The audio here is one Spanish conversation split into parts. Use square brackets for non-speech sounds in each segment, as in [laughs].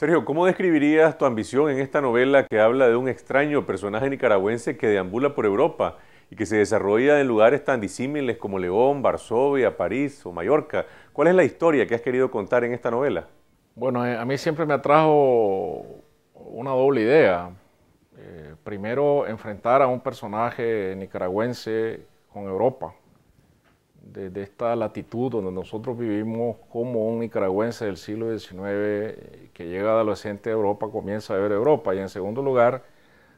Sergio, ¿cómo describirías tu ambición en esta novela que habla de un extraño personaje nicaragüense que deambula por Europa y que se desarrolla en lugares tan disímiles como León, Varsovia, París o Mallorca? ¿Cuál es la historia que has querido contar en esta novela? Bueno, eh, a mí siempre me atrajo una doble idea. Eh, primero, enfrentar a un personaje nicaragüense con Europa, de esta latitud donde nosotros vivimos como un nicaragüense del siglo XIX eh, que llega adolescente a Europa, comienza a ver Europa. Y en segundo lugar,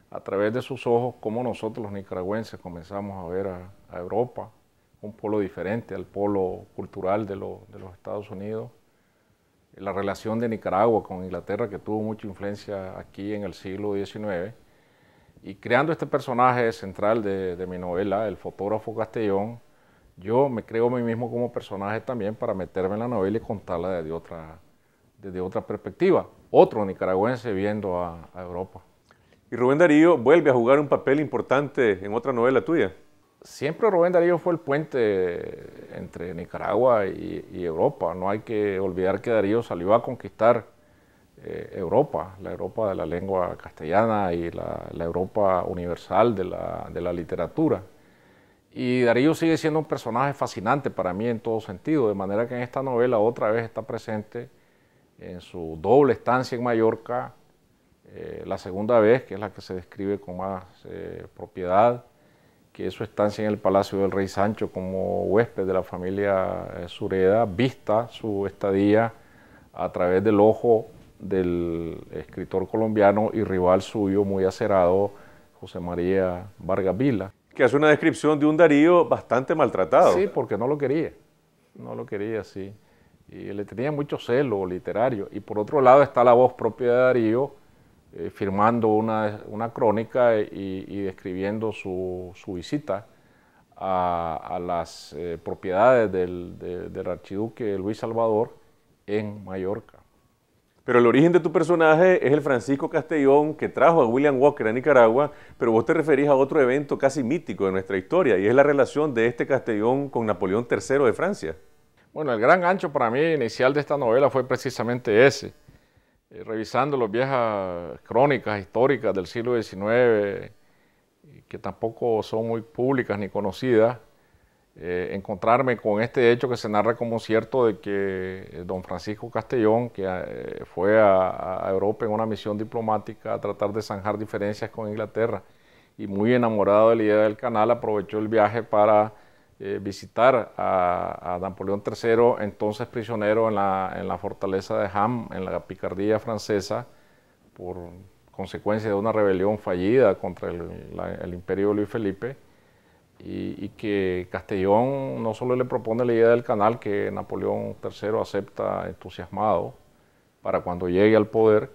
a través de sus ojos, como nosotros los nicaragüenses comenzamos a ver a, Europa, un polo diferente al polo cultural de, los Estados Unidos. La relación de Nicaragua con Inglaterra, que tuvo mucha influencia aquí en el siglo XIX. Y creando este personaje central de, de mi novela, el fotógrafo Castellón, yo me creo a mí mismo como personaje también para meterme en la novela y contarla desde otra, desde otra perspectiva. Otro nicaragüense viendo a, Europa. ¿Y Rubén Darío vuelve a jugar un papel importante en otra novela tuya? Siempre Rubén Darío fue el puente entre Nicaragua y, Europa. No hay que olvidar que Darío salió a conquistar eh, Europa, la Europa de la lengua castellana y la, Europa universal de la literatura. Y Darío sigue siendo un personaje fascinante para mí en todo sentido, de manera que en esta novela otra vez está presente en su doble estancia en Mallorca, eh, la segunda vez, que es la que se describe con más eh, propiedad, que es su estancia en el Palacio del Rey Sancho como huésped de la familia eh, Sureda, vista su estadía a través del ojo del escritor colombiano y rival suyo muy acerado, José María Vargas Vila que hace una descripción de un Darío bastante maltratado. Sí, porque no lo quería, no lo quería, sí. Y le tenía mucho celo literario. Y por otro lado está la voz propia de Darío eh, firmando una, crónica y, describiendo su, visita a, las eh, propiedades del, del archiduque Luis Salvador en Mallorca. Pero el origen de tu personaje es el Francisco Castellón que trajo a William Walker a Nicaragua, pero vos te referís a otro evento casi mítico de nuestra historia y es la relación de este Castellón con Napoleón III de Francia. Bueno, el gran ancho para mí inicial de esta novela fue precisamente ese. Eh, revisando las viejas crónicas históricas del siglo XIX, eh, que tampoco son muy públicas ni conocidas, eh, encontrarme con este hecho que se narra como cierto de que eh, don Francisco Castellón, que ah, eh, fue a, Europa en una misión diplomática a tratar de zanjar diferencias con Inglaterra y muy enamorado de la idea del canal, aprovechó el viaje para visitar a, Napoleón III, entonces prisionero en la, fortaleza de Ham, en la Picardía francesa, por consecuencia de una rebelión fallida contra el, el imperio de Luis Felipe y, que Castellón no solo le propone la idea del canal que Napoleón III acepta entusiasmado para cuando llegue al poder,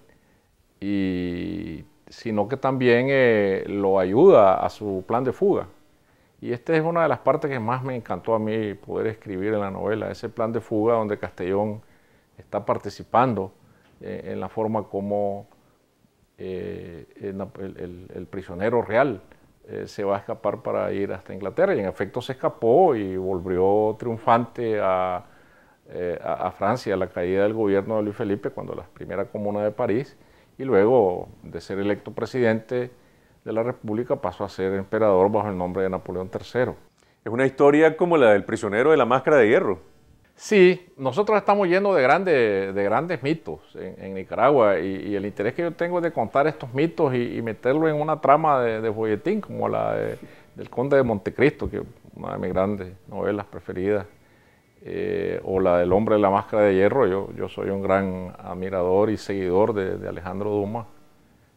sino que también eh, lo ayuda a su plan de fuga. Y esta es una de las partes que más me encantó a mí poder escribir en la novela, ese plan de fuga donde Castellón está participando eh, en la forma como eh, el, el prisionero real eh, se va a escapar para ir hasta Inglaterra. Y en efecto se escapó y volvió triunfante eh, a, a Francia, a la caída del gobierno de Luis Felipe, cuando la primera comuna de París, y luego de ser electo presidente de la República pasó a ser emperador bajo el nombre de Napoleón III. Es una historia como la del prisionero de la máscara de hierro. Sí, nosotros estamos llenos de, grandes, de grandes mitos en, Nicaragua y, el interés que yo tengo es de contar estos mitos y, meterlos meterlo en una trama de, de folletín como la del Conde de Montecristo, que es una de mis grandes novelas preferidas, eh, o la del Hombre de la Máscara de Hierro. Yo, soy un gran admirador y seguidor de, de Alejandro Dumas,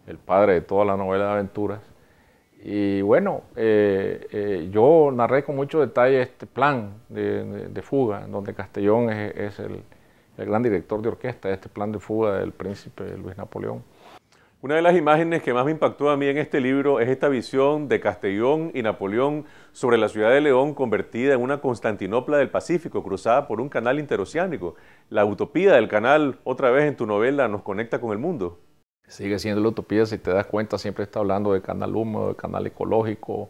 el padre de toda la novela de aventuras. Y bueno, eh, eh, yo narré con mucho detalle este plan de, fuga, donde Castellón es, el, el, gran director de orquesta de este plan de fuga del príncipe Luis Napoleón. Una de las imágenes que más me impactó a mí en este libro es esta visión de Castellón y Napoleón sobre la ciudad de León convertida en una Constantinopla del Pacífico, cruzada por un canal interoceánico. La utopía del canal, otra vez en tu novela, nos conecta con el mundo sigue siendo la utopía, si te das cuenta, siempre está hablando de canal húmedo, de canal ecológico,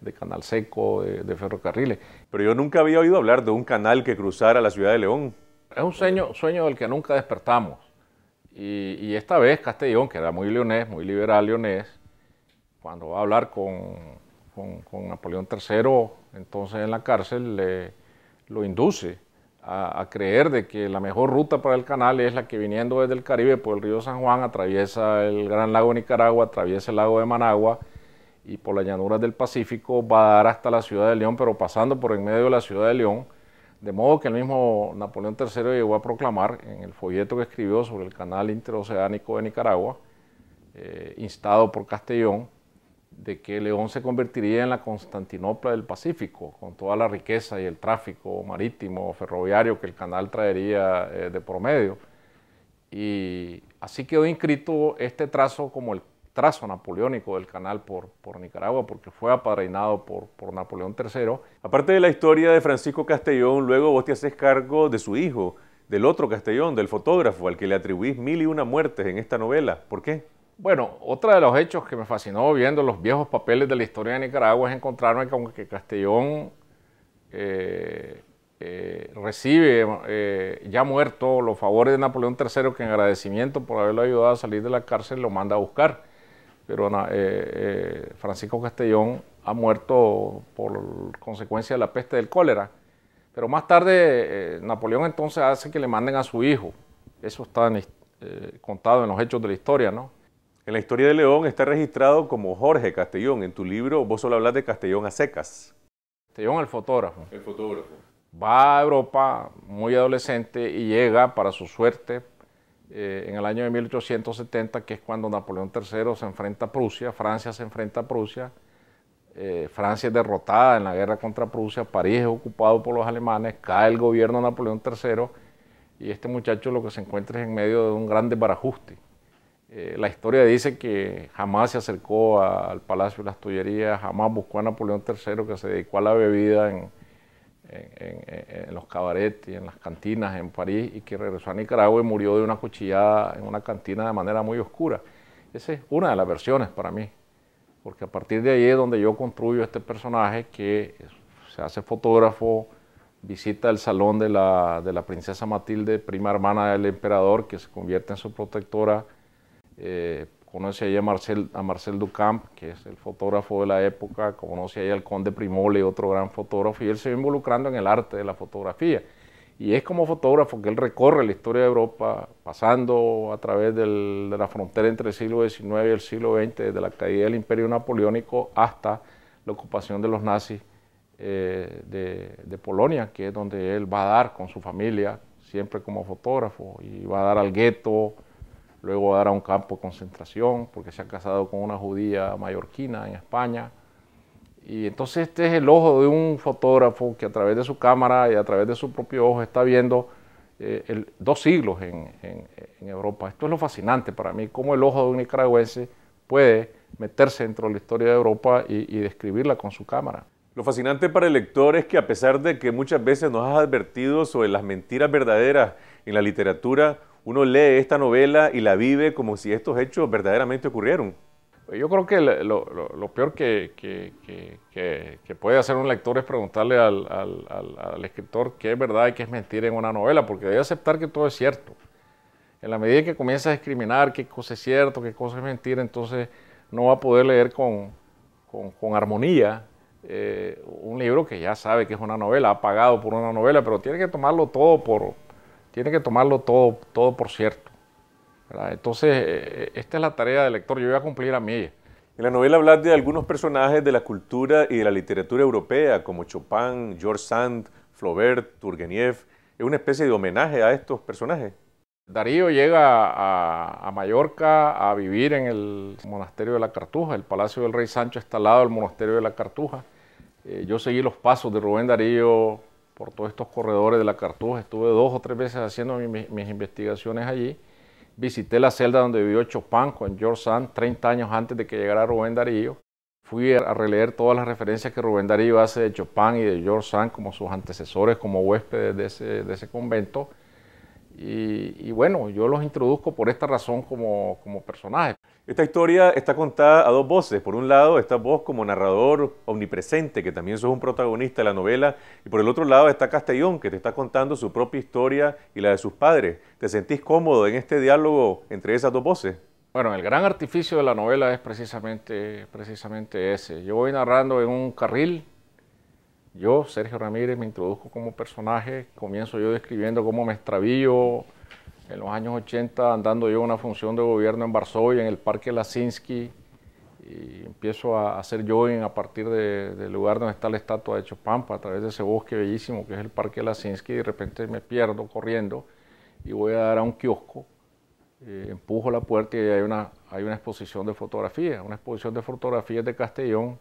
de canal seco, de, ferrocarriles. Pero yo nunca había oído hablar de un canal que cruzara la ciudad de León. Es un sueño, sueño del que nunca despertamos. Y, esta vez Castellón, que era muy leonés, muy liberal leonés, cuando va a hablar con, Napoleón III, entonces en la cárcel, le, lo induce a, creer de que la mejor ruta para el canal es la que viniendo desde el Caribe por el río San Juan atraviesa el Gran Lago de Nicaragua, atraviesa el lago de Managua y por las llanuras del Pacífico va a dar hasta la ciudad de León, pero pasando por en medio de la ciudad de León, de modo que el mismo Napoleón III llegó a proclamar en el folleto que escribió sobre el canal interoceánico de Nicaragua, eh, instado por Castellón, de que León se convertiría en la Constantinopla del Pacífico, con toda la riqueza y el tráfico marítimo, ferroviario que el canal traería eh, de promedio. Y así quedó inscrito este trazo como el trazo napoleónico del canal por, por Nicaragua, porque fue apadrinado por, por, Napoleón III. Aparte de la historia de Francisco Castellón, luego vos te haces cargo de su hijo, del otro Castellón, del fotógrafo, al que le atribuís mil y una muertes en esta novela. ¿Por qué? Bueno, otro de los hechos que me fascinó viendo los viejos papeles de la historia de Nicaragua es encontrarme con que Castellón eh, eh, recibe eh, ya muerto los favores de Napoleón III, que en agradecimiento por haberlo ayudado a salir de la cárcel lo manda a buscar. Pero Francisco Castellón ha muerto por consecuencia de la peste del cólera. Pero más tarde Napoleón entonces hace que le manden a su hijo. Eso está contado en los hechos de la historia, ¿no? En la historia de León está registrado como Jorge Castellón. En tu libro vos solo hablas de Castellón a secas. Castellón el fotógrafo. El fotógrafo. Va a Europa muy adolescente y llega, para su suerte, eh, en el año de 1870, que es cuando Napoleón III se enfrenta a Prusia, Francia se enfrenta a Prusia, eh, Francia es derrotada en la guerra contra Prusia, París es ocupado por los alemanes, cae el gobierno de Napoleón III y este muchacho lo que se encuentra es en medio de un gran desbarajuste. Eh, la historia dice que jamás se acercó al Palacio de las Tullerías, jamás buscó a Napoleón III, que se dedicó a la bebida en, los cabarets y en las cantinas en París, y que regresó a Nicaragua y murió de una cuchillada en una cantina de manera muy oscura. Esa es una de las versiones para mí, porque a partir de ahí es donde yo construyo este personaje que se hace fotógrafo, visita el salón de la princesa Matilde, prima hermana del emperador, que se convierte en su protectora eh, conoce ahí a Marcel, a Marcel Ducamp, que es el fotógrafo de la época, conoce ahí al conde Primoli otro gran fotógrafo, y él se va involucrando en el arte de la fotografía. Y es como fotógrafo que él recorre la historia de Europa, pasando a través de la frontera entre el siglo XIX y el siglo XX, desde la caída del imperio napoleónico hasta la ocupación de los nazis eh, de, Polonia, que es donde él va a dar con su familia, siempre como fotógrafo, y va a dar al gueto, luego dará un campo de concentración porque se ha casado con una judía mallorquina en España. Y entonces este es el ojo de un fotógrafo que a través de su cámara y a través de su propio ojo está viendo eh, dos siglos en, Europa. Esto es lo fascinante para mí, cómo el ojo de un nicaragüense puede meterse dentro de la historia de Europa y, y describirla con su cámara. Lo fascinante para el lector es que a pesar de que muchas veces nos has advertido sobre las mentiras verdaderas en la literatura, uno lee esta novela y la vive como si estos hechos verdaderamente ocurrieron. Yo creo que lo, peor que, puede hacer un lector es preguntarle al, escritor qué es verdad y qué es mentira en una novela, porque debe aceptar que todo es cierto. En la medida que comienza a discriminar qué cosa es cierto, qué cosa es mentira, entonces no va a poder leer con, armonía eh, un libro que ya sabe que es una novela, ha pagado por una novela, pero tiene que tomarlo todo por, tiene que tomarlo todo, todo por cierto. Entonces, eh, eh, esta es la tarea del lector, yo voy a cumplir a mí. En la novela hablas de algunos personajes de la cultura y de la literatura europea, como Chopin, George Sand, Flaubert, Turgeniev. ¿Es una especie de homenaje a estos personajes? Darío llega a, Mallorca a vivir en el monasterio de la Cartuja. El palacio del rey Sancho está al lado del monasterio de la Cartuja. Eh, yo seguí los pasos de Rubén Darío por todos estos corredores de la Cartuja. Estuve dos o tres veces haciendo mis, investigaciones allí. Visité la celda donde vivió Chopin con George Sand 30 años antes de que llegara Rubén Darío. Fui a releer todas las referencias que Rubén Darío hace de Chopin y de George Sand como sus antecesores, como huéspedes de ese convento y, bueno, yo los introduzco por esta razón como, como personajes. Esta historia está contada a dos voces. Por un lado, esta voz como narrador omnipresente, que también sos un protagonista de la novela. Y por el otro lado está Castellón, que te está contando su propia historia y la de sus padres. ¿Te sentís cómodo en este diálogo entre esas dos voces? Bueno, el gran artificio de la novela es precisamente, precisamente ese. Yo voy narrando en un carril yo, Sergio Ramírez, me introduzco como personaje, comienzo yo describiendo cómo me extravío. En los años 80, andando yo una función de gobierno en Varsovia, en el Parque Lasinski, y empiezo a hacer jogging a partir del lugar donde está la estatua de Chopampa, a través de ese bosque bellísimo que es el Parque Lasinski, y de repente me pierdo corriendo y voy a dar a un kiosco, eh, empujo la puerta y hay una, hay una exposición de fotografía, una exposición de fotografías de Castellón,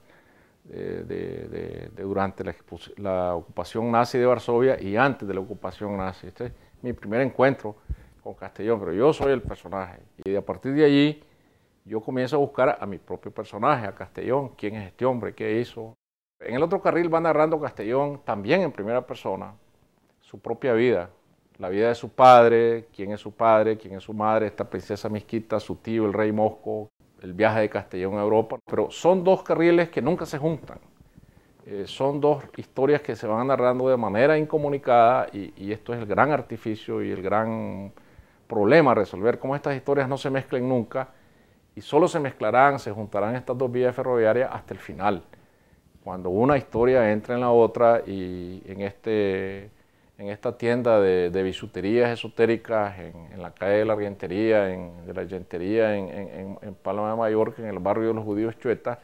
eh, de, durante la, la, ocupación nazi de Varsovia y antes de la ocupación nazi. Este es mi primer encuentro con Castellón, pero yo soy el personaje. Y a partir de allí yo comienzo a buscar a mi propio personaje, a Castellón, quién es este hombre, qué hizo. En el otro carril va narrando Castellón también en primera persona su propia vida, la vida de su padre, quién es su padre, quién es su madre, esta princesa misquita, su tío, el rey Mosco, el viaje de Castellón a Europa, pero son dos carriles que nunca se juntan. Eh, son dos historias que se van narrando de manera incomunicada y, esto es el gran artificio y el gran problema a resolver, cómo estas historias no se mezclen nunca y solo se mezclarán, se juntarán estas dos vías ferroviarias hasta el final, cuando una historia entra en la otra y en este en esta tienda de, bisuterías esotéricas, en, la calle de la Argentería, en, de la Argentería, en, Palma de Mallorca, en el barrio de los judíos Chueta,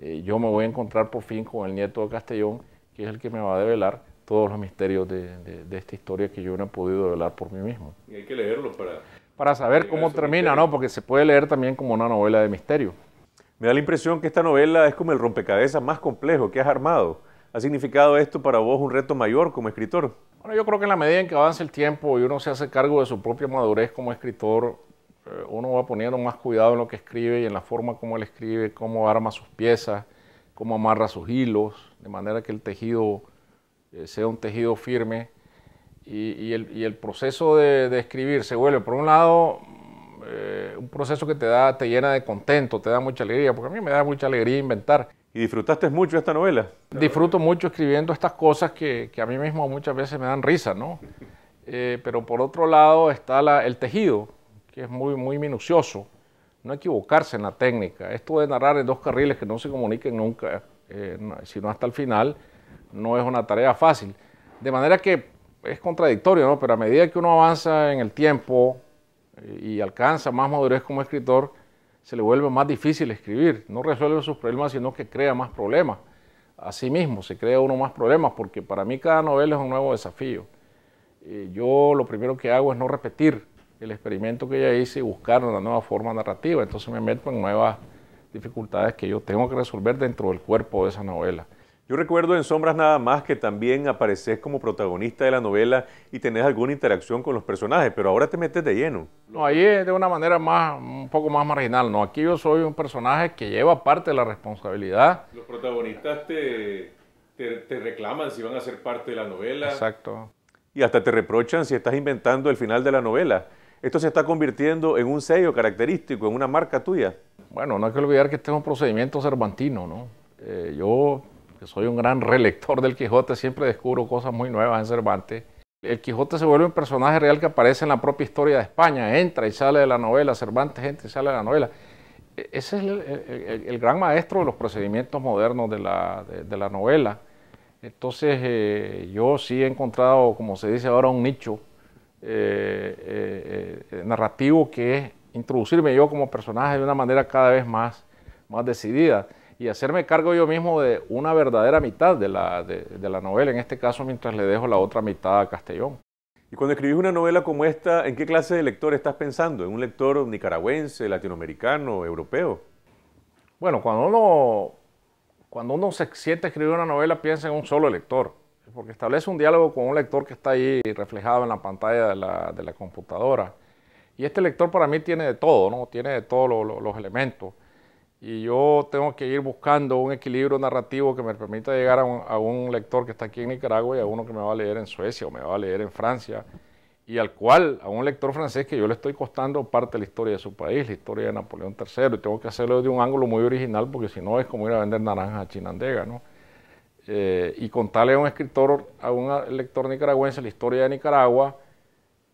eh, yo me voy a encontrar por fin con el nieto de Castellón, que es el que me va a develar todos los misterios de, esta historia que yo no he podido develar por mí mismo. Y hay que leerlo para... Para saber cómo termina, ¿no? Porque se puede leer también como una novela de misterio. Me da la impresión que esta novela es como el rompecabezas más complejo que has armado ¿Ha significado esto para vos un reto mayor como escritor? Bueno, yo creo que en la medida en que avanza el tiempo y uno se hace cargo de su propia madurez como escritor, eh, uno va poniendo más cuidado en lo que escribe y en la forma como él escribe, cómo arma sus piezas, cómo amarra sus hilos, de manera que el tejido eh, sea un tejido firme. Y, el, proceso de, escribir se vuelve, por un lado, mm, eh, un proceso que te, da, te llena de contento, te da mucha alegría, porque a mí me da mucha alegría inventar. ¿Y disfrutaste mucho esta novela? Disfruto mucho escribiendo estas cosas que, que a mí mismo muchas veces me dan risa, ¿no? Eh, pero por otro lado está el tejido, que es muy, muy minucioso. No equivocarse en la técnica. Esto de narrar en dos carriles que no se comuniquen nunca, eh, sino hasta el final, no es una tarea fácil. De manera que es contradictorio, ¿no? Pero a medida que uno avanza en el tiempo eh, y alcanza más madurez como escritor, se le vuelve más difícil escribir. No resuelve sus problemas, sino que crea más problemas. Así mismo, se crea uno más problemas, porque para mí cada novela es un nuevo desafío. yo lo primero que hago es no repetir el experimento que ya hice y buscar una nueva forma narrativa. Entonces me meto en nuevas dificultades que yo tengo que resolver dentro del cuerpo de esa novela. Yo recuerdo en Sombras nada más que también apareces como protagonista de la novela y tenés alguna interacción con los personajes, pero ahora te metes de lleno. No, ahí es de una manera más, un poco más marginal, ¿no? Aquí yo soy un personaje que lleva parte de la responsabilidad. Los protagonistas te, reclaman si van a ser parte de la novela. Exacto. Y hasta te reprochan si estás inventando el final de la novela. Esto se está convirtiendo en un sello característico, en una marca tuya. Bueno, no hay que olvidar que este es un procedimiento cervantino, ¿no? Eh, yo que soy un gran relector del Quijote, siempre descubro cosas muy nuevas en Cervantes. El Quijote se vuelve un personaje real que aparece en la propia historia de España, entra y sale de la novela, Cervantes entra y sale de la novela. E, ese es el, gran maestro de los procedimientos modernos de la, novela. Entonces eh, yo sí he encontrado, como se dice ahora, un nicho eh, eh, narrativo que es introducirme yo como personaje de una manera cada vez más, más decidida y hacerme cargo yo mismo de una verdadera mitad de la, novela, en este caso mientras le dejo la otra mitad a Castellón. Y cuando escribís una novela como esta, ¿en qué clase de lector estás pensando? ¿En un lector nicaragüense, latinoamericano, europeo? Bueno, cuando uno, cuando uno se siente a escribir una novela, piensa en un solo lector, porque establece un diálogo con un lector que está ahí reflejado en la pantalla de la, computadora. Y este lector para mí tiene de todo, ¿no? Tiene de todos los elementos y yo tengo que ir buscando un equilibrio narrativo que me permita llegar a un, lector que está aquí en Nicaragua y a uno que me va a leer en Suecia o me va a leer en Francia, y al cual, a un lector francés que yo le estoy costando parte de la historia de su país, la historia de Napoleón III, y tengo que hacerlo de un ángulo muy original porque si no es como ir a vender naranjas a Chinandega, ¿no? Eh, y contarle a un escritor, a un lector nicaragüense la historia de Nicaragua,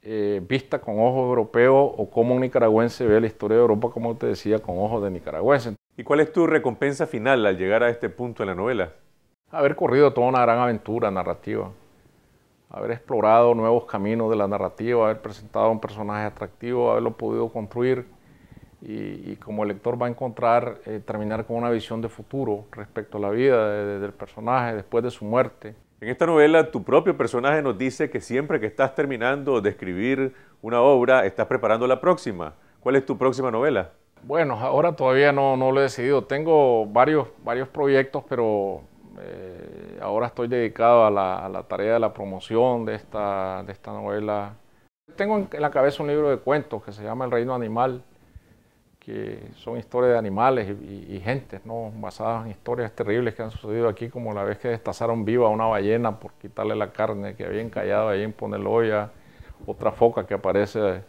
eh, vista con ojos europeos o como un nicaragüense ve la historia de Europa, como te decía, con ojos de nicaragüense. ¿Y cuál es tu recompensa final al llegar a este punto de la novela? Haber corrido toda una gran aventura narrativa, haber explorado nuevos caminos de la narrativa, haber presentado un personaje atractivo, haberlo podido construir y, y como lector va a encontrar, eh, terminar con una visión de futuro respecto a la vida del personaje después de su muerte en esta novela, tu propio personaje nos dice que siempre que estás terminando de escribir una obra, estás preparando la próxima. ¿Cuál es tu próxima novela? Bueno, ahora todavía no, lo he decidido. Tengo varios, varios proyectos, pero eh, ahora estoy dedicado a la, tarea de la promoción de de esta novela. Tengo en la cabeza un libro de cuentos que se llama El Reino Animal, que son historias de animales y, y gentes, ¿no? basadas en historias terribles que han sucedido aquí, como la vez que destazaron viva a una ballena por quitarle la carne que había encallado ahí en Poneloya, otra foca que aparece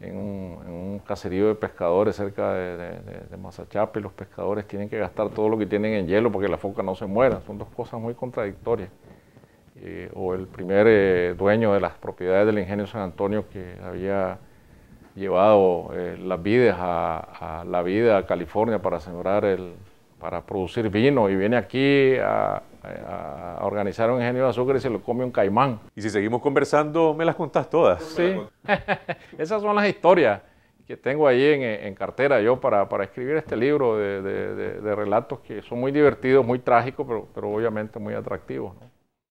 en un, en caserío de pescadores cerca de, de, de, los pescadores tienen que gastar todo lo que tienen en hielo porque la foca no se muera, son dos cosas muy contradictorias. Eh, o el primer eh, dueño de las propiedades del ingenio San Antonio que había llevado eh, las vidas a, la vida a California para sembrar el, para producir vino y viene aquí a, organizar un ingenio de azúcar y se lo come un caimán. Y si seguimos conversando, me las contás todas. Sí, [laughs] esas son las historias que tengo ahí en, cartera yo para, para, escribir este libro de, de, relatos que son muy divertidos, muy trágicos, pero, pero obviamente muy atractivos. ¿no?